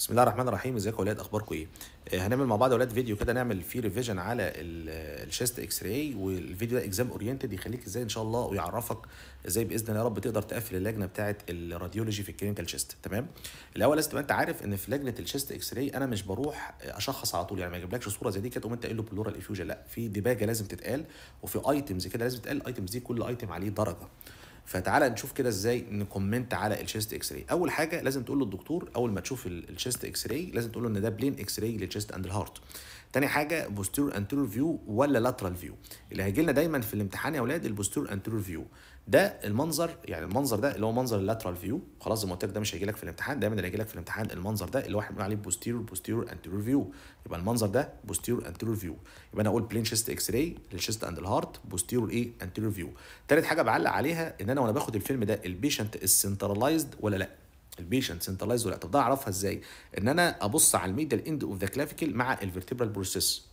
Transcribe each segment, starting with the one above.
بسم الله الرحمن الرحيم ازيكم يا ولاد اخباركم ايه آه، هنعمل مع بعض يا ولاد فيديو كده نعمل فيه ريفيجن على الشيست اكس راي والفيديو ده اكزام اورينتد يخليك ازاي ان شاء الله ويعرفك ازاي باذن الله يا رب تقدر تقفل اللجنه بتاعه الراديولوجي في الكلينيكال شيست تمام الاول لازم تبقى انت عارف ان في لجنه الشيست اكس راي انا مش بروح اشخص على طول يعني ما اجيبلكش صوره زي دي كده تقوم انت قايل له بلورال افيوجن لا في دباجه لازم تتقال وفي ايتمز كده لازم تتقال الايتمز دي كل ايتم عليه درجه فتعالى نشوف كده ازاي نكومنت على الشيست اكس راي اول حاجه لازم تقول للدكتور اول ما تشوف الشيست اكس راي لازم تقول له ان ده بلين اكس راي للشيست اند الهارت تاني حاجه بوستير انتيرور فيو ولا لاترال فيو اللي هيجي لنا دايما في الامتحان يا اولاد البوستير انتيرور فيو ده المنظر يعني المنظر ده اللي هو منظر اللاترال فيو خلاص زي ما قلت لك ده مش هيجي لك في الامتحان دايما اللي هيجي لك في الامتحان المنظر ده اللي هو احنا بنقول عليه بوستيرور بوستيرور انتيرور فيو يبقى المنظر ده بوستيرور انتيرور فيو يبقى انا اقول بلين شيست اكس راي للشيست اند الهارت بوستيرور ايه انتيرور فيو تالت حاجه بعلق عليها ان انا وانا باخد الفيلم ده البيشنت السنترلايزد ولا لا البيشنت سنترلايزد ولا طب ده اعرفها ازاي ان انا ابص على الميدل اند اوف ذا كلافيكل مع الفيرتبرال بروسيس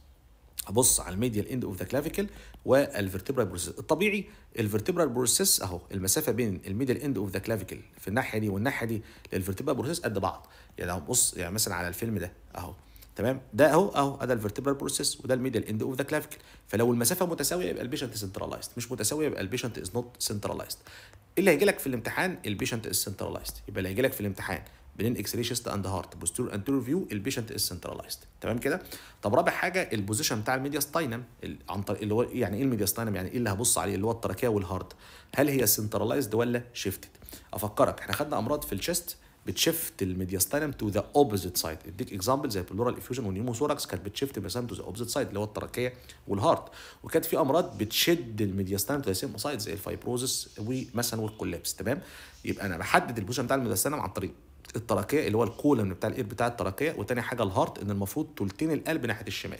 ابص على الميديال اند اوف ذا كلافيكل والفرتبرال بروسيس الطبيعي الفرتبرال بروسيس اهو المسافه بين الميديال اند اوف ذا كلافيكل في الناحيه دي والناحيه دي للفرتبرال بروسيس قد بعض يعني لو بص يعني مثلا على الفيلم ده اهو تمام ده اهو اهو ده الفرتبرال بروسيس وده الميديال اند اوف ذا كلافيكل فلو المسافه متساويه يبقى البيشنت سنترلايزد مش متساويه يبقى البيشنت از نوت سنتراليزد اللي هيجي لك في الامتحان البيشنت از سنترلايزد يبقى اللي هيجي لك في الامتحان بين الاكس ري شيست اند هارت بوستيرور انتيريور فيو البيشنت از سنتراليزد تمام كده طب رابع حاجه البوزيشن بتاع الميدياستاينم عن طريق اللي هو يعني ايه الميدياستاينم يعني ايه اللي هبص عليه اللي هو التراكيه والهارت هل هي سنتراليزد ولا شيفتد افكرك احنا خدنا امراض في الشيست بتشفت الميدياستاينم تو ذا اوبوزيت سايد اديك اكزامبل زي بلورال افيوجن والنيموثوركس كانت بتشفت مثلا تو ذا اوبوزيت سايد اللي هو التركيه والهارت وكانت في امراض بتشد الميدياستاينم تو ذا سيم سايد زي الفايبروزس ومثلا والكولابس تمام يبقى انا بحدد البوزيشن بتاع الميدياستاينم عن طريق التراكيه اللي هو الكولن بتاع الاير بتاع التراكيه وتاني حاجه الهارت ان المفروض تلتين القلب ناحيه الشمال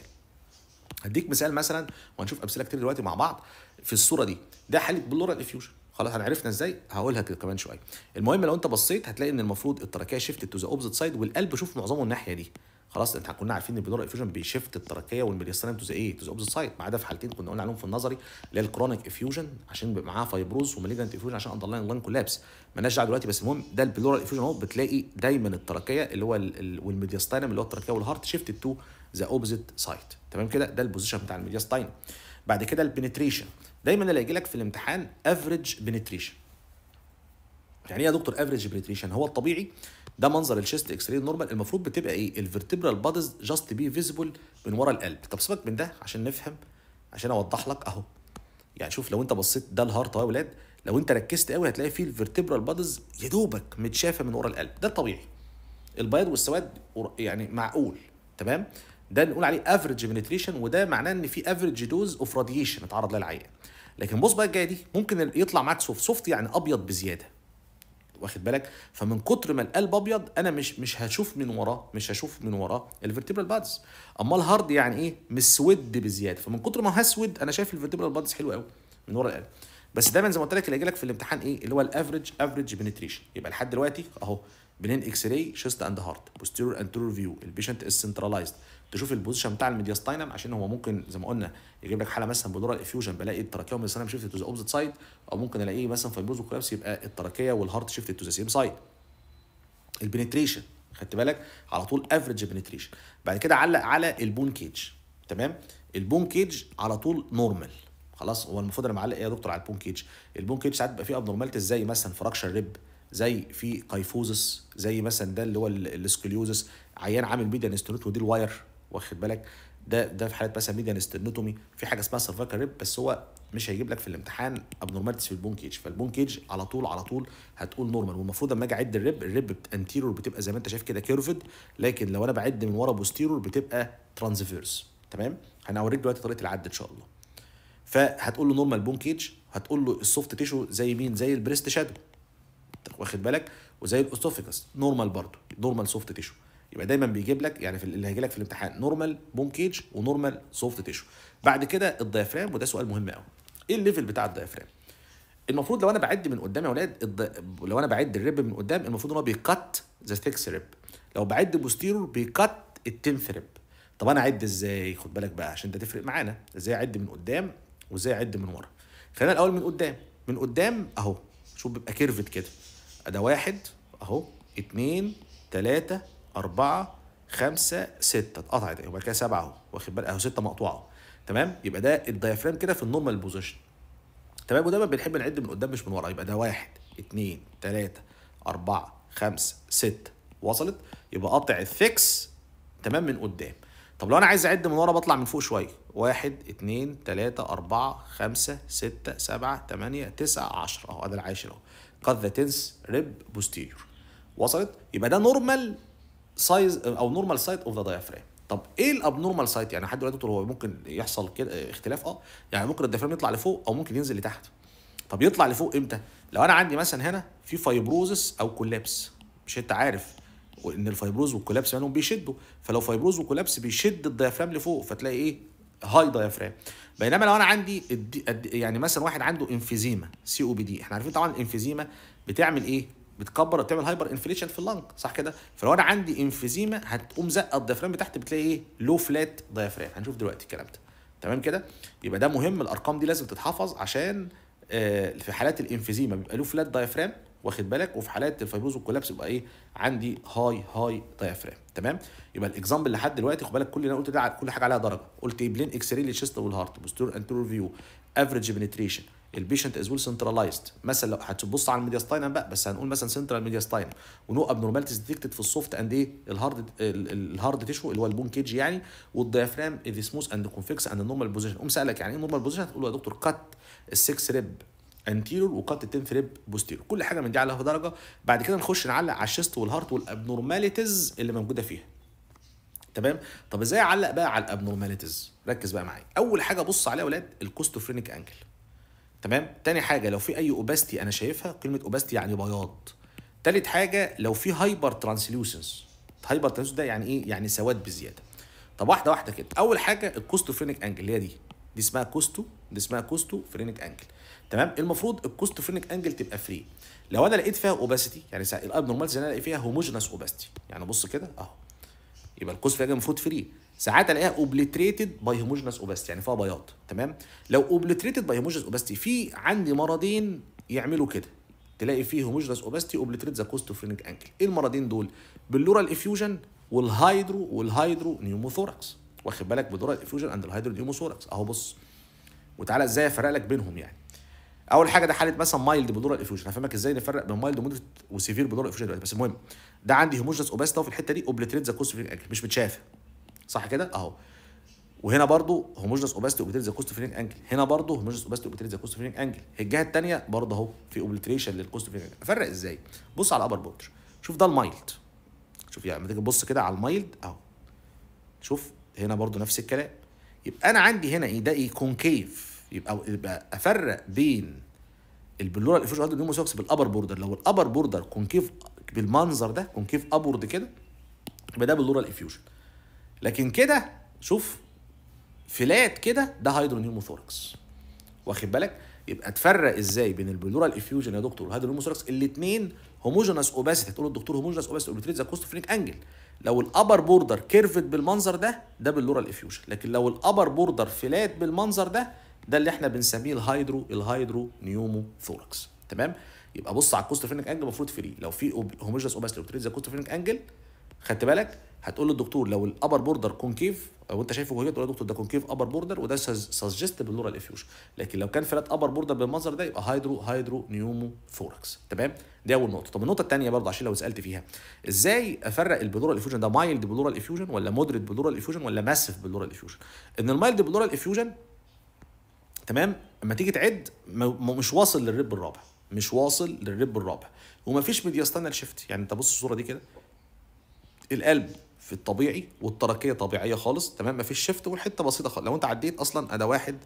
هديك مثال مثلا وهنشوف امثله كتير دلوقتي مع بعض في الصوره دي ده حاله بلورال افيوجن خلاص احنا عرفنا ازاي هقولها كده كمان شويه المهم لو انت بصيت هتلاقي ان المفروض التركيه شيفت تو ذا اوبزيت سايد والقلب شوف معظمه الناحيه دي خلاص احنا كنا عارفين ان البيدورال افيوجن بيشفت التركيه والميريستانيم تو ذا ايه تو اوبزيت سايت ما عدا في حالتين كنا قلنا عليهم في النظري اللي هي الكرونيك افيوجن عشان بيبقى معاها فايبروز وماليجنت افيوجن عشان اندرلاين لاين كولابس مالناش دعوه دلوقتي بس المهم ده البيدورال افيوجن اهو بتلاقي دايما التركيه اللي هو والميديستانيم اللي هو التركيه والهارت شفت تو ذا اوبزيت سايت تمام كده ده البوزيشن بتاع الميديستاينم بعد كده البنتريشن دايما اللي هيجي لك في الامتحان افريج بنتريشن يعني ايه يا دكتور افريج بريتريشن هو الطبيعي ده منظر الشيست اكس راي نورمال المفروض بتبقى ايه الفرتبرال بادز جاست بي فيزبل من ورا القلب طب سيبك من ده عشان نفهم عشان اوضح لك اهو يعني شوف لو انت بصيت ده الهارت اهو يا ولاد لو انت ركزت قوي هتلاقي فيه الفرتبرال بادز يا دوبك متشافه من ورا القلب ده الطبيعي البيض والسواد يعني معقول تمام ده نقول عليه افريج بنتريشن وده معناه ان في افريج دوز اوف راديشن اتعرض لها العيان لكن بص بقى الجايه دي ممكن يطلع معاك سوفت سوفت يعني ابيض بزياده واخد بالك فمن كتر ما القلب ابيض انا مش مش هشوف من وراه مش هشوف من وراه الفيرتيبرال بادز امال هارد يعني ايه مسود بزياده فمن كتر ما هسود انا شايف الفيرتيبرال بادز حلو قوي من ورا القلب بس دايما زي ما قلت لك اللي هيجي لك في الامتحان ايه اللي هو الافريج افريج بنتريشن يبقى لحد دلوقتي اهو بنين اكس راي شيست اند هارت بوستيرور انتيرور فيو البيشنت از سنترلايزد تشوف البوزيشن بتاع الميدياستاينم عشان هو ممكن زي ما قلنا يجيب لك حاله مثلا بلورال افيوجن بلاقي التراكيه والميدياستاينم شيفت تو ذا اوبزيت سايد او ممكن الاقيه مثلا في البوز كولابس يبقى التراكيه والهارت شيفت تو ذا سيم سايد البنتريشن خدت بالك على طول افريج بنتريشن بعد كده علق على البون كيج تمام البون كيج على طول نورمال خلاص هو المفروض انا معلق ايه يا دكتور على البون كيج البون كيج ساعات بيبقى فيه ابنورمالتيز زي مثلا فراكشر ريب زي في قيفوزس زي مثلا ده اللي هو السكليوزس عيان عامل ميديان ستنوت ودي الواير واخد بالك ده ده في حالات مثلا ميديان ستنوتومي في حاجه اسمها سيرفيكال ريب بس هو مش هيجيب لك في الامتحان ابنورمالتيز في البون كيج فالبون كيج على طول على طول هتقول نورمال والمفروض اما اجي اعد الريب الريب انتيرور بتبقى زي ما انت شايف كده كيرفد لكن لو انا بعد من ورا بوستيرور بتبقى ترانزفيرس تمام هنوريك دلوقتي طريقه العد ان شاء الله فهتقول له نورمال بون كيج هتقول له السوفت تيشو زي مين زي البريست شادو واخد بالك وزي الاوستوفيكس نورمال برضه نورمال سوفت تيشو يبقى دايما بيجيب لك يعني في اللي هيجي لك في الامتحان نورمال بون كيج ونورمال سوفت تيشو بعد كده الديافرام وده سؤال مهم قوي ايه الليفل بتاع الديافرام المفروض لو انا بعد من قدام يا اولاد الد... لو انا بعد الريب من قدام المفروض ان هو بيكت ذا ثيكس ريب لو بعد بوستيرور بيكت التنث ريب طب انا اعد ازاي خد بالك بقى عشان ده تفرق معانا ازاي اعد من قدام وازاي اعد من ورا خلينا الاول من قدام من قدام اهو شوف بيبقى كيرفت كده ده واحد اهو اتنين تلاتة أربعة خمسة ستة اتقطعت يبقى كده سبعة اهو واخد بالك اهو ستة مقطوعة تمام يبقى ده الدايفرام كده في النورمال بوزيشن تمام ودايما بنحب نعد من قدام مش من ورا يبقى ده واحد اتنين تلاتة أربعة خمسة ستة وصلت يبقى قطع الفيكس تمام من قدام طب لو انا عايز اعد من ورا بطلع من فوق شويه واحد اتنين تلاتة أربعة خمسة ستة سبعة تمانية تسعة عشرة أهو ده العاشر أهو قد the tens rib وصلت يبقى ده نورمال سايز أو نورمال سايت أوف ذا دايفرام طب ايه الابنورمال سايت يعني حد دلوقتي دكتور هو ممكن يحصل كده آه، اختلاف اه يعني ممكن الديافرام يطلع لفوق او ممكن ينزل لتحت طب يطلع لفوق امتى لو انا عندي مثلا هنا في فايبروزس او كولابس مش انت عارف ان الفايبروز والكولابس منهم بيشدوا فلو فايبروز وكولابس بيشد الديافرام لفوق فتلاقي ايه هايضه يا بينما لو انا عندي يعني مثلا واحد عنده انفيزيما سي او بي دي احنا عارفين طبعا الانفيزيما بتعمل ايه بتكبر بتعمل هايبر انفليشن في اللنج صح كده فلو انا عندي انفيزيما هتقوم زقه الديافرام بتاعتي بتلاقي ايه لو فلات ديافرام هنشوف دلوقتي الكلام ده تمام كده يبقى ده مهم الارقام دي لازم تتحفظ عشان آه، في حالات الانفيزيما بيبقى له فلات دايفرام واخد بالك وفي حالات الفايبروز والكولابس يبقى ايه عندي هاي هاي دايفرام تمام يبقى الاكزامبل لحد دلوقتي خد بالك كل اللي انا قلت ده كل حاجه عليها درجه قلت ايه بلين اكس راي للشيست والهارت بوستور انتر فيو افريج بنتريشن البيشنت از ويل سنترلايزد مثلا لو هتبص على الميدياستاين بقى بس هنقول مثلا سنترال ميدياستاين ونو ابنورماليتيز ديتكتد في السوفت اند ايه الهارد الهارد تيشو اللي هو البون كيج يعني والديافرام از سموث اند كونفكس اند نورمال بوزيشن قوم سالك يعني ايه نورمال بوزيشن هتقول له يا دكتور كات السكس ريب انتيرور وكات التين فريب بوستيرور كل حاجه من دي عليها درجه بعد كده نخش نعلق على الشيست والهارت والابنورماليتيز اللي موجوده فيها تمام طب ازاي اعلق بقى على الابنورماليتيز ركز بقى معايا اول حاجه بص عليها يا ولاد الكوستوفرينيك انجل تمام تاني حاجه لو في اي اوباستي انا شايفها كلمه اوباستي يعني بياض تالت حاجه لو في هايبر ترانسلوسنس هايبر ترانسلوسنس ده يعني ايه يعني سواد بزياده طب واحده واحده كده اول حاجه الكوستوفرينيك انجل اللي هي دي دي اسمها كوستو دي اسمها كوستو فرينك انجل تمام المفروض الكوستو فرينك انجل تبقى فري لو انا لقيت فيها اوباستي يعني الاب نورمال ان انا الاقي فيها هوموجينس اوباستي يعني بص كده اهو يبقى الكوست فرينك المفروض فري ساعات الاقيها اوبليتريتد باي هوموجينس اوباستي يعني فيها بياض تمام لو اوبليتريتد باي هوموجينس اوباستي في عندي مرضين يعملوا كده تلاقي فيه هوموجينس اوباستي اوبليتريت ذا كوستو فرينك انجل ايه المرضين دول بلورال افيوجن والهايدرو والهايدرو نيوموثوركس واخد بالك بدورال الافيوجن اند الهيدروديوموسوركس اهو بص وتعالى ازاي افرق لك بينهم يعني اول حاجه ده حاله مثلا مايلد بدورال الافيوجن هفهمك ازاي نفرق بين مايلد ومودريت وسيفير بدورال الافيوجن دلوقتي بس المهم ده عندي هيموجنس اهو في الحته دي اوبليتريت ذا كوست انكل مش متشاف صح كده اهو وهنا برضه هوموجنس اوباست اوبليتريت ذا كوست فيلينج انجل هنا برضه هوموجنس اوباست اوبليتريت ذا كوست فيلينج انجل الجهه الثانيه برضه اهو في اوبليتريشن للكوست فيلينج افرق ازاي بص على الابر بورتر شوف ده المايلد شوف يعني لما تيجي تبص كده على المايلد اهو شوف هنا برضو نفس الكلام يبقى انا عندي هنا ايه ده ايه كونكيف يبقى يبقى افرق بين البلورال افيشن ارض النيومو بالابر بوردر لو الابر بوردر كونكيف بالمنظر ده كونكيف ابورد كده يبقى ده بلورال افيوجن لكن كده شوف فلات كده ده هيدرونيوموثوركس واخد بالك يبقى تفرق ازاي بين البلورال افيوجن يا دكتور والهيدرونيوموثوركس الاثنين هوموجينس اوباسيتي تقول الدكتور هوموجينس اوباسيتي اوبليتريت ذا كوست فرينك انجل لو الابر بوردر كيرفت بالمنظر ده ده باللورال افيوجن لكن لو الابر بوردر فلات بالمنظر ده ده اللي احنا بنسميه الهايدرو الهايدرو نيومو ثوركس تمام يبقى بص على الكوستوفينيك انجل المفروض فري لو في هوموجينس اوباس لو تريد ذا انجل خدت بالك هتقول للدكتور لو الابر بوردر كونكيف او انت شايفه كونكيف تقول له دكتور ده كونكيف ابر بوردر وده سجست باللورال افيوشن لكن لو كان فلات ابر بوردر بالمنظر ده يبقى هيدرو هيدرو نيومو فوركس تمام دي اول نقطه طب النقطه الثانيه برضه عشان لو سالت فيها ازاي افرق البلورال افيوجن ده مايلد بلورال افيوجن ولا مودريت بلورال افيوجن ولا ماسف بلورال افيوجن ان المايلد بلورال افيوجن تمام اما تيجي تعد مش واصل للرب الرابع مش واصل للرب الرابع ومفيش ميدياستانال شيفت يعني انت بص الصوره دي كده القلب في الطبيعي والتركيه طبيعيه خالص تمام مفيش شيفت والحته بسيطه خالص لو انت عديت اصلا انا واحد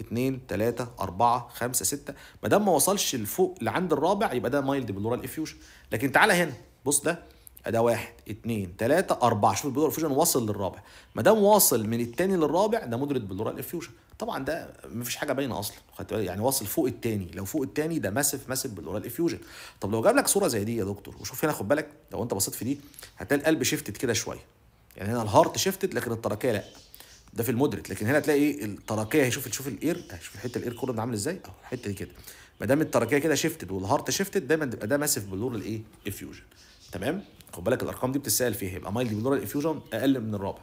اثنين ثلاثة أربعة خمسة ستة ما دام ما وصلش لفوق لعند الرابع يبقى ده مايلد بلورال افيوجن لكن تعالى هنا بص ده ده واحد اتنين تلاتة أربعة شوف البلورال افيوجن واصل للرابع ما دام واصل من التاني للرابع ده مدرة بلورال افيوجن طبعا ده مفيش حاجه باينه اصلا خدت بالك يعني واصل فوق التاني لو فوق التاني ده ماسف ماسف بلورال افيوجن طب لو جاب لك صوره زي دي يا دكتور وشوف هنا خد بالك لو انت بصيت في دي هتلاقي القلب شيفتد كده شويه يعني هنا الهارت شيفتد لكن التركيه لا ده في المدرت لكن هنا تلاقي ايه التركيه شوف شوف الاير آه، شوف الحته الاير كورن عامل ازاي اهو الحته دي كده ما دام التركيه كده شيفتد والهارت شيفتد دايما تبقى ده ماسف بلورال ايه افيوجن تمام خد بالك الارقام دي بتتسال فيها يبقى مايلد بيدورال انفيوجن اقل من الرابع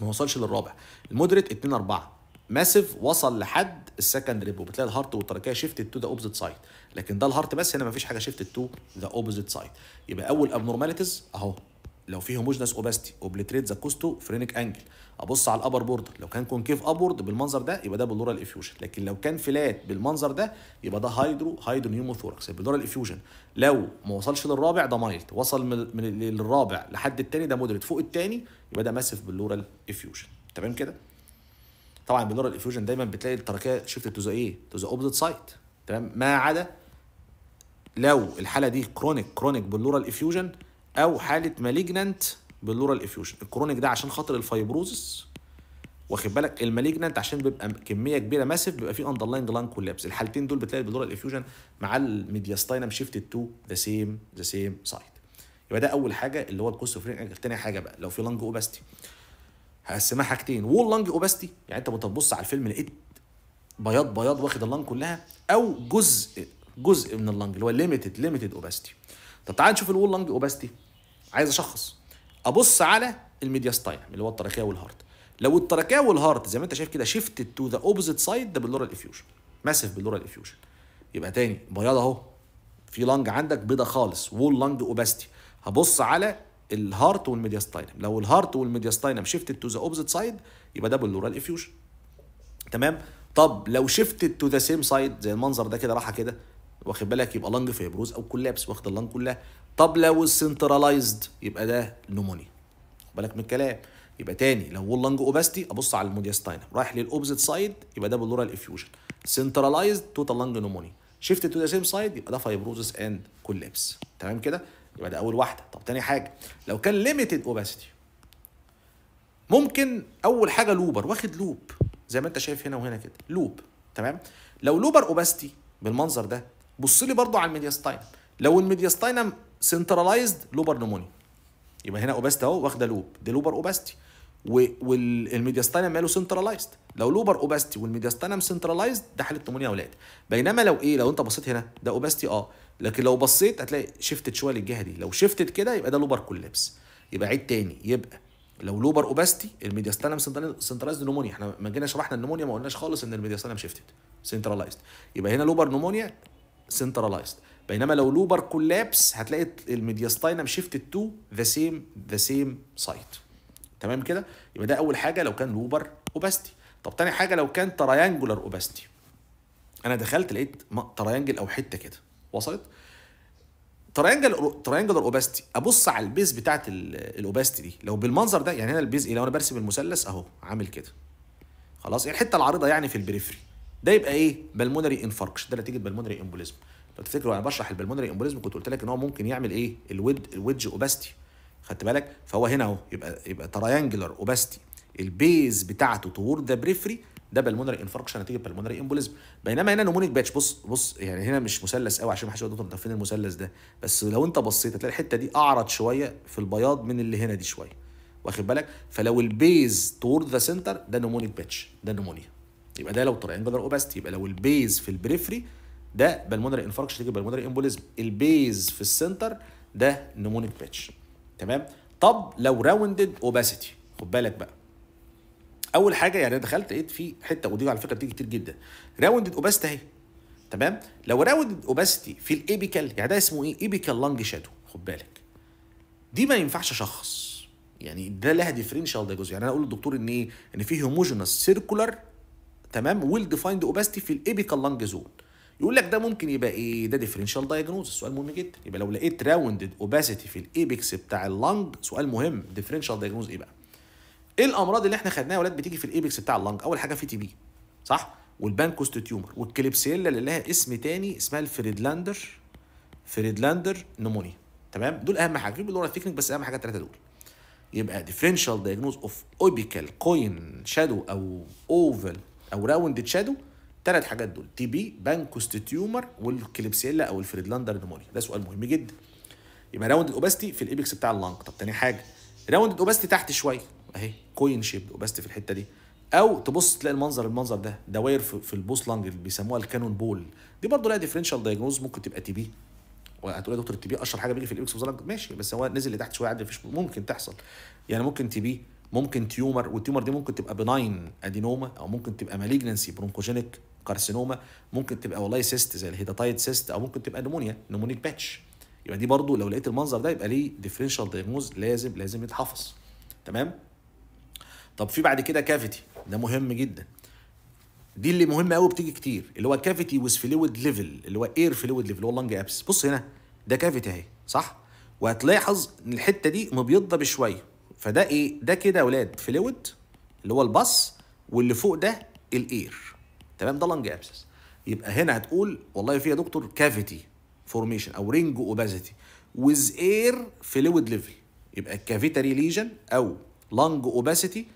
ما وصلش للرابع المودريت 2 4 ماسيف وصل لحد السكند ريب وبتلاقي الهارت والتركيه شيفتد تو ذا اوبزيت سايد لكن ده الهارت بس هنا مفيش حاجه شيفتد تو ذا اوبزيت سايد يبقى اول ابنورماليتيز اهو لو في هوموجنس اوباستي اوبليتريت ذا كوستو فرينك انجل ابص على الابر بوردر لو كان كونكيف ابورد بالمنظر ده يبقى ده بلورال افيوجن لكن لو كان فلات بالمنظر ده يبقى ده هايدرو هايدرو نيوموثوركس بلورال افيوجن لو ما وصلش للرابع ده مايلد وصل من للرابع لحد الثاني ده مودريت فوق الثاني يبقى ده ماسف بلورال افيوجن تمام كده طبعا بلورال افيوجن دايما بتلاقي التركيه شفت تو ذا ايه تو ذا اوبزيت سايد تمام ما عدا لو الحاله دي كرونيك كرونيك بلورال افيوجن او حاله مالجنانت بلورال افيوجن الكرونيك ده عشان خاطر الفايبروزس واخد بالك المالجنانت عشان بيبقى كميه كبيره ماسف بيبقى فيه اندرلاين جلان كولابس الحالتين دول بتلاقي بلورال افيوجن مع الميدياستاينم شيفت تو ذا سيم ذا سيم سايد يبقى ده اول حاجه اللي هو الكوست اوف تاني حاجه بقى لو في لانج اوباستي هقسمها حاجتين وول لانج اوباستي يعني انت بتبص على الفيلم لقيت بياض بياض واخد اللانج كلها او جزء جزء من اللانج اللي هو ليميتد ليميتد اوباستي طب تعال نشوف الول لانج اوباستي عايز اشخص ابص على الميديا الميدياستايم اللي هو التراكيه والهارت لو التراكيه والهارت زي ما انت شايف كده شيفت تو ذا اوبزيت سايد ده باللورال افيوجن ماسف باللورال افيوجن يبقى تاني بياض اهو في لانج عندك بيضه خالص وول لانج اوباستي هبص على الهارت والميديا والميدياستاينم لو الهارت والميديا والميدياستاينم شيفت تو ذا اوبزيت سايد يبقى ده باللورال افيوجن تمام طب لو شيفت تو ذا سيم سايد زي المنظر ده كده راحه كده واخد بالك يبقى لنج فيبروز او كولابس واخد اللنج كلها طب لو السنتراليزد يبقى ده نموني بالك من الكلام يبقى تاني لو وول اوباستي ابص على المودياستاينم رايح للاوبزيت سايد يبقى ده بلورال افيوجن سنتراليزد توتال لنج نموني شيفت تو ذا سيم سايد يبقى ده فيبروزس اند كولابس تمام كده يبقى ده اول واحده طب تاني حاجه لو كان ليميتد اوباستي ممكن اول حاجه لوبر واخد لوب زي ما انت شايف هنا وهنا كده لوب تمام لو لوبر اوباستي بالمنظر ده بص لي برضه على الميدياستاين لو الميدياستاينم سنتراليزد لوبر نموني يبقى هنا اوباستي اهو واخده لوب دي لوبر اوباستي والميدياستاينم ماله سنتراليزد لو لوبر اوباستي والميدياستاينم سنتراليزد ده حاله نمونيا اولاد بينما لو ايه لو انت بصيت هنا ده اوباستي اه لكن لو بصيت هتلاقي شيفتد شويه للجهه دي لو شيفتد كده يبقى ده لوبر كولابس يبقى عيد تاني يبقى لو لوبر اوباستي الميدياستانم سنتراليزد نمونيا احنا ما جينا شرحنا النمونيا ما قلناش خالص ان الميدياستانم شيفتد سنتراليزد يبقى هنا لوبر نمونيا سنتراليزد بينما لو لوبر كولابس هتلاقي الميدياستاينم شيفتد تو ذا سيم ذا سيم سايت تمام كده يبقى ده اول حاجه لو كان لوبر اوباستي طب تاني حاجه لو كان ترايانجولار اوباستي انا دخلت لقيت ترايانجل او حته كده وصلت تراينجل تراينجلر اوباستي ابص على البيز بتاعت الاوباستي دي لو بالمنظر ده يعني هنا البيز ايه لو انا برسم المثلث اهو عامل كده خلاص يعني الحته العريضه يعني في البريفري ده يبقى ايه بالمونري انفاركشن ده نتيجه بالمونري امبوليزم لو تفتكروا وانا بشرح البلمونري امبوليزم كنت قلت لك ان هو ممكن يعمل ايه الود الودج اوباستي خدت بالك فهو هنا اهو يبقى يبقى تراينجلر اوباستي البيز بتاعته تور ذا بريفري ده بالمونري انفاركشن نتيجه بالمونري امبوليزم بينما هنا نمونيك باتش بص بص يعني هنا مش مثلث قوي عشان ما حدش يقول لك فين المثلث ده بس لو انت بصيت هتلاقي الحته دي اعرض شويه في البياض من اللي هنا دي شويه واخد بالك فلو البيز تور ذا سنتر ده نمونيك باتش ده نمونيا يبقى ده لو بدر اوباستي يبقى لو البيز في البريفري ده بالمونري انفاركشن تيجي بالمونري امبوليزم البيز في السنتر ده نمونيك باتش تمام طب لو راوندد اوباسيتي خد بالك بقى اول حاجه يعني انا دخلت لقيت في حته ودي على فكره بتيجي كتير جدا راوندد اوباست اهي تمام لو راوندد اوباستي في الايبيكال يعني ده اسمه ايه ايبيكال لانج شادو خد بالك دي ما ينفعش اشخص يعني ده لها ديفرنشال جزء يعني انا اقول للدكتور ان ايه ان في هوموجينس سيركولار تمام ويل ديفايند اوباستي في الابيكال لانج زون يقول لك ده ممكن يبقى ايه ده ديفرنشال دايجنوز سؤال مهم جدا يبقى لو لقيت راوندد اوباسيتي في الايبكس بتاع اللانج سؤال مهم ديفرنشال دايجنوز ايه بقى ايه الامراض اللي احنا خدناها يا ولاد بتيجي في الايبكس بتاع اللانج اول حاجه في تي بي صح والبانكوست تيومر والكليبسيلا اللي لها اسم تاني اسمها الفريدلاندر فريدلاندر نمونيا تمام دول اهم حاجه في لها تكنيك بس اهم حاجه الثلاثه دول يبقى ديفرنشال دايجنوز اوف اوبيكال كوين شادو او اوفل او راوند شادو تلات حاجات دول تي بي بانكوست تيومر والكليبسيلا او الفريدلاندر نموريا ده سؤال مهم جدا يبقى راوند الاوباستي في الايبكس بتاع اللنج طب تاني حاجه راوند الاوباستي تحت شويه اهي كوين شيب اوباستي في الحته دي او تبص تلاقي المنظر المنظر ده دواير في البوس لانج اللي بيسموها الكانون بول دي برضه لها ديفرنشال دايجنوز ممكن تبقى تي بي وهتقول يا دكتور التي بي اشهر حاجه بيجي في الايبكس ماشي بس هو نزل لتحت شويه عادي مفيش ممكن تحصل يعني ممكن تي بي ممكن تيومر والتيومر دي ممكن تبقى بناين ادينوما او ممكن تبقى ماليجنسي برونكوجينيك كارسينوما ممكن تبقى والله سيست زي الهيداتايد سيست او ممكن تبقى نمونيا نمونيك باتش يبقى دي برضو لو لقيت المنظر ده يبقى ليه ديفرنشال دايجنوز لازم لازم يتحفظ تمام طب في بعد كده كافيتي ده مهم جدا دي اللي مهمه قوي بتيجي كتير اللي هو كافيتي ويز فلويد ليفل اللي هو اير فلويد ليفل اللي هو ابس بص هنا ده كافيتي اهي صح وهتلاحظ ان الحته دي مبيضه بشويه فده ايه ده كده يا اولاد فلويد اللي هو البص واللي فوق ده الاير تمام ده لانج ابسس يبقى هنا هتقول والله في يا دكتور كافيتي فورميشن او رينج اوباسيتي ويز اير فلويد ليفل يبقى الكافيتري ليجن او لانج اوباسيتي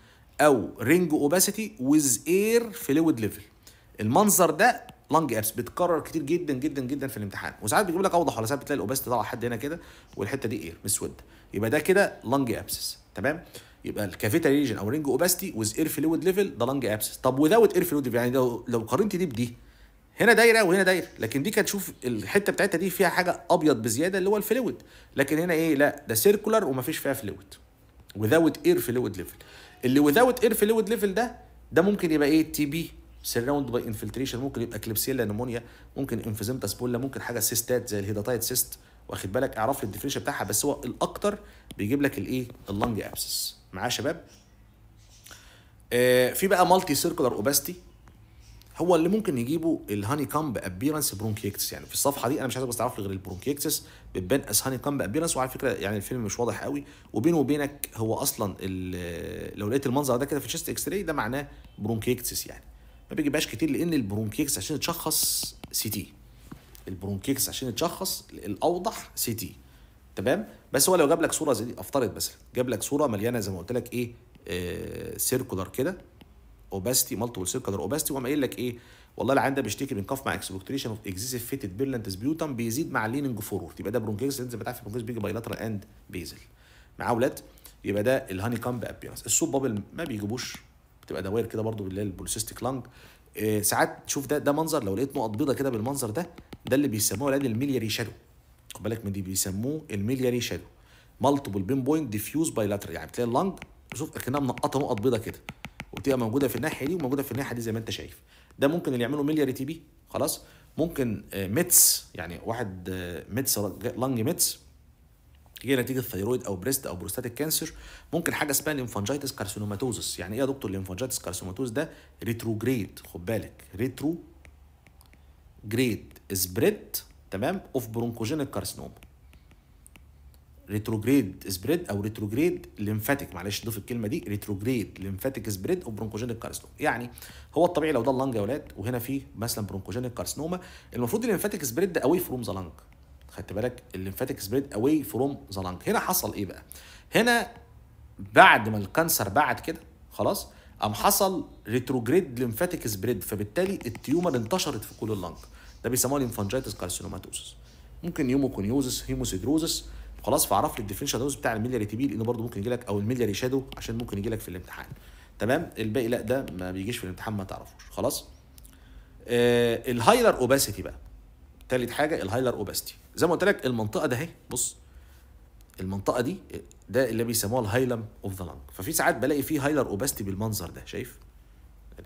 او رينج اوباسيتي ويز اير فلويد ليفل المنظر ده لانج ابس بتكرر كتير جدا جدا جدا في الامتحان وساعات بيجيب لك اوضح ولا ساعات بتلاقي الاوباستي طالعه لحد هنا كده والحته دي اير مسوده يبقى ده كده لانج ابسس تمام يبقى الكافيتا ريجن او رينج اوباستي ويز اير فلويد ليفل ده لانج ابسس طب وذاوت اير فلويد يعني لو لو قارنت دي بدي هنا دايره وهنا دايره لكن دي كانت تشوف الحته بتاعتها دي فيها حاجه ابيض بزياده اللي هو الفلويد لكن هنا ايه لا ده سيركولار ومفيش فيها فلويد وذاوت اير فلويد ليفل اللي وذاوت اير فلويد ليفل ده ده ممكن يبقى ايه تي بي سراوند باي انفلتريشن ممكن يبقى كليبسيلا نمونيا ممكن انفزيمتا سبولا ممكن حاجه سيستات زي الهيداتايت سيست واخد بالك اعرف لي الديفينيشن بتاعها بس هو الاكتر بيجيب لك الايه اللنج ابسس معاه شباب آه في بقى مالتي سيركولار اوباستي هو اللي ممكن يجيبه الهاني كامب ابيرنس برونكيكتس يعني في الصفحه دي انا مش عايز بس اعرف غير البرونكيكتس بتبان اس هاني كامب ابيرنس وعلى فكره يعني الفيلم مش واضح قوي وبينه وبينك هو اصلا لو لقيت المنظر ده كده في الشيست اكس راي ده معناه برونكيكتس يعني ما بيجيبهاش كتير لان البرونكيكس عشان تشخص سي تي البرونكيكس عشان تشخص الاوضح سي تي تمام بس هو لو جاب لك صوره زي دي افترض مثلا جاب لك صوره مليانه زي ما قلت لك ايه آه سيركولار كده اوباستي مالتيبل سيركولار اوباستي وقام قايل لك ايه والله العيان ده بيشتكي من كف مع اكسبكتريشن اوف اكزيسيف فيتد بيرلانتس بيوتم بيزيد مع ليننج فورورد يبقى ده برونكيكس انت بتعرف برونكيكس البرونكيكس بيجي بايلاترال اند بيزل مع اولاد يبقى ده الهاني كامب ابيرنس الصوب بابل ما بيجيبوش تبقى دوائر كده برضو اللي هي البوليسيستيك لانج آه، ساعات تشوف ده ده منظر لو لقيت نقط بيضاء كده بالمنظر ده ده اللي بيسموه العين الميلياري شادو خد بالك من دي بيسموه الميلياري شادو مالتيبل بين بوينت ديفيوز باي لاتر يعني بتلاقي اللانج شوف اكنها منقطه نقط بيضاء كده وبتبقى موجوده في الناحيه دي وموجوده في الناحيه دي زي ما انت شايف ده ممكن اللي يعمله ميلياري تي بي خلاص ممكن آه، ميتس يعني واحد آه، ميتس لانج ميتس هي نتيجه ثيرويد او بريست او بروستاتيك كانسر ممكن حاجه اسمها ليمفانجيتس كارسينوماتوزس يعني ايه يا دكتور ليمفانجيتس كارسينوماتوز ده ريتروجريد خد بالك ريترو جريد سبريد تمام اوف برونكوجينيك كارسينوما ريتروجريد سبريد او ريتروجريد ليمفاتيك معلش ضيف الكلمه دي ريتروجريد ليمفاتيك سبريد او برونكوجينيك كارسنوما يعني هو الطبيعي لو ده اللنج يا ولاد وهنا في مثلا برونكوجينيك كارسنوما المفروض الليمفاتيك سبريد ده اوي فروم ذا لنج خدت بالك الليمفاتيك سبريد اواي فروم ذا لانج هنا حصل ايه بقى هنا بعد ما الكانسر بعد كده خلاص قام حصل ريتروجريد ليمفاتيك سبريد فبالتالي التيومر انتشرت في كل اللانج ده بيسموه ليمفانجيتس كارسينوماتوسس ممكن يوموكونيوزس هيموسيدروزس خلاص فعرف لي الديفرنشال دوز بتاع الميلياري تي بي لانه برضه ممكن يجي لك او الميلياري شادو عشان ممكن يجي لك في الامتحان تمام الباقي لا ده ما بيجيش في الامتحان ما تعرفوش خلاص آه الهايلر اوباسيتي بقى تالت حاجه الهايلر اوباستي زي ما قلت لك المنطقه ده اهي بص المنطقه دي ده اللي بيسموها الهايلم اوف ذا لانج ففي ساعات بلاقي فيه هايلر اوباستي بالمنظر ده شايف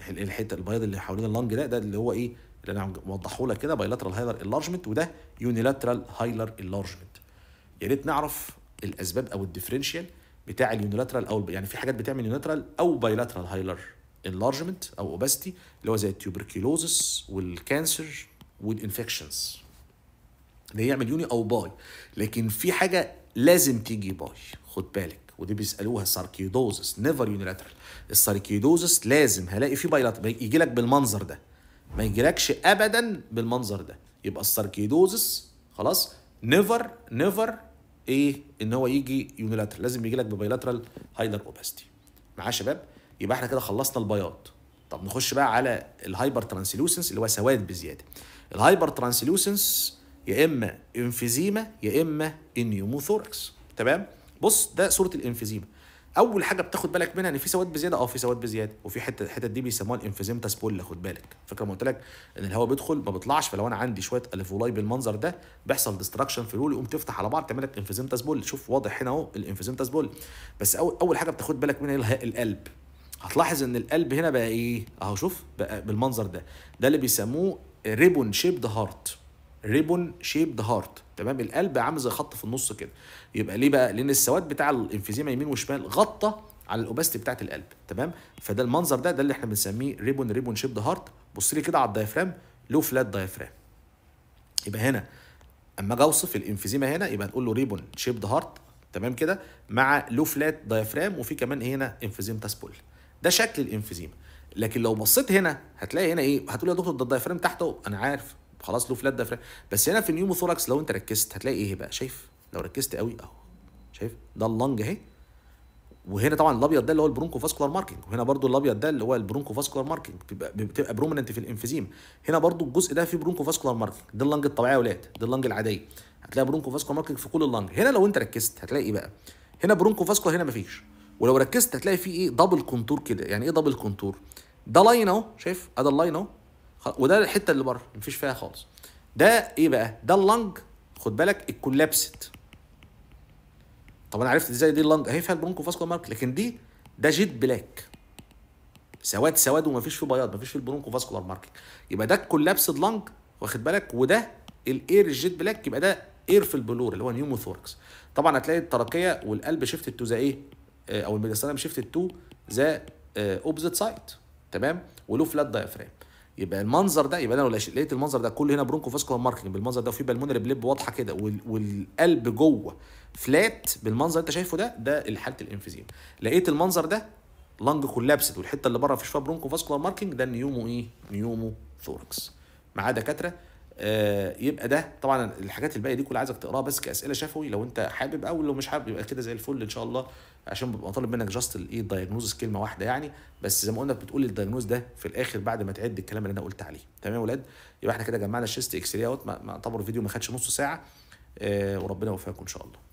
الحته البيض اللي حوالين اللانج ده ده اللي هو ايه اللي انا موضحه لك كده بايلاترال هايلر انلارجمنت وده يونيلاترال هايلر انلارجمنت يا ريت نعرف الاسباب او الديفرنشال بتاع اليونيلاترال او يعني في حاجات بتعمل يونيلاترال او بايلاترال هايلر انلارجمنت او اوباستي اللي هو زي التيوبركيلوزس والكانسر والانفكشنز ده يعمل يوني او باي لكن في حاجه لازم تيجي باي خد بالك ودي بيسالوها ساركيدوزس نيفر يونيلاترال الساركيدوزس لازم هلاقي في بايلاترال يجي لك بالمنظر ده ما يجيلكش ابدا بالمنظر ده يبقى الساركيدوزس خلاص نيفر نيفر ايه ان هو يجي يونيلاترال لازم يجي لك ببايلاترال هايلر اوباستي معايا شباب يبقى احنا كده خلصنا البياض طب نخش بقى على الهايبر ترانسلوسنس اللي هو سواد بزياده الهايبر ترانسلوسنس يا اما انفيزيما يا اما انيوموثوركس تمام بص ده صوره الانفيزيما اول حاجه بتاخد بالك منها ان في سواد بزياده اه في سواد بزياده وفي حته الحتت دي بيسموها الانفيزيمتا سبول خد بالك فكره ما قلت لك ان الهواء بيدخل ما بيطلعش فلو انا عندي شويه الفولاي بالمنظر ده بيحصل ديستراكشن في الرول يقوم تفتح على بعض تعمل لك انفيزيمتا سبول شوف واضح هنا اهو الانفيزيمتا سبول بس أول, اول حاجه بتاخد بالك منها القلب هتلاحظ ان القلب هنا بقى ايه اهو شوف بقى بالمنظر ده ده اللي بيسموه ريبون شيبد هارت ريبون شيبد هارت تمام القلب عامل زي خط في النص كده يبقى ليه بقى لان السواد بتاع الانفيزيما يمين وشمال غطى على الاوباستي بتاعت القلب تمام فده المنظر ده ده اللي احنا بنسميه ريبون ريبون شيبد هارت بص لي كده على الدايفرام لو فلات دايفرام يبقى هنا اما اجي اوصف الانفيزيما هنا يبقى نقول له ريبون شيبد هارت تمام كده مع لو فلات دايفرام وفي كمان إيه هنا انفيزيم تاسبول ده شكل الانفيزيما لكن لو بصيت هنا هتلاقي هنا ايه هتقول يا دكتور ده الدايفرام تحته انا عارف خلاص له فلات دايفرام بس هنا في النيوموثوركس لو انت ركزت هتلاقي ايه بقى شايف لو ركزت قوي اهو شايف ده اللنج اهي وهنا طبعا الابيض ده اللي هو البرونكو فاسكولار ماركينج وهنا برضو الابيض ده اللي هو البرونكو فاسكولار ماركينج بتبقى بتبقى برومننت في الانفيزيم هنا برضو الجزء ده فيه برونكو فاسكولار ماركينج دي اللنج الطبيعيه يا اولاد دي اللنج العاديه هتلاقي برونكو فاسكولار ماركينج في كل اللنج هنا لو انت ركزت هتلاقي ايه بقى هنا برونكو فاسكولار هنا مفيش ولو ركزت هتلاقي فيه ايه دبل كونتور كده يعني ايه دبل كونتور ده لاين اهو شايف ادي اللاين اهو وده الحته اللي بره مفيش فيها خالص ده ايه بقى ده اللنج خد بالك الكولابست طب انا عرفت ازاي دي اللنج اهي فيها البرونكو فاسكولار مارك لكن دي ده جيت بلاك سواد سواد ومفيش فيه بياض مفيش فيه البرونكو فاسكولار مارك يبقى ده الكولابسد لنج واخد بالك وده الاير الجيت بلاك يبقى ده اير في البلور اللي هو نيوموثوركس طبعا هتلاقي الترقيه والقلب شيفت تو ذا ايه او الميدستانم شيفت تو ذا اوبزيت سايد تمام وله فلات دايفرام يبقى المنظر ده يبقى انا لقيت المنظر ده كله هنا برونكو فاسكولار ماركينج بالمنظر ده وفي بالمونري بليب واضحه كده والقلب جوه فلات بالمنظر انت شايفه ده ده حاله الانفيزيم لقيت المنظر ده لنج كولابسد والحته اللي بره في شويه برونكو فاسكولار ماركينج ده نيومو ايه نيومو ثوركس مع دكاتره آه يبقى ده طبعا الحاجات الباقيه دي كلها عايزك تقراها بس كاسئله شفوي لو انت حابب او لو مش حابب يبقى كده زي الفل ان شاء الله عشان ببقى مطالب منك جاست الايه الدايجنوزس كلمه واحده يعني بس زي ما قلنا بتقول الدايجنوز ده في الاخر بعد ما تعد الكلام اللي انا قلت عليه تمام يا ولاد يبقى احنا كده جمعنا الشيست اكس اوت ما اعتبر الفيديو ما خدش نص ساعه آه وربنا يوفقكم ان شاء الله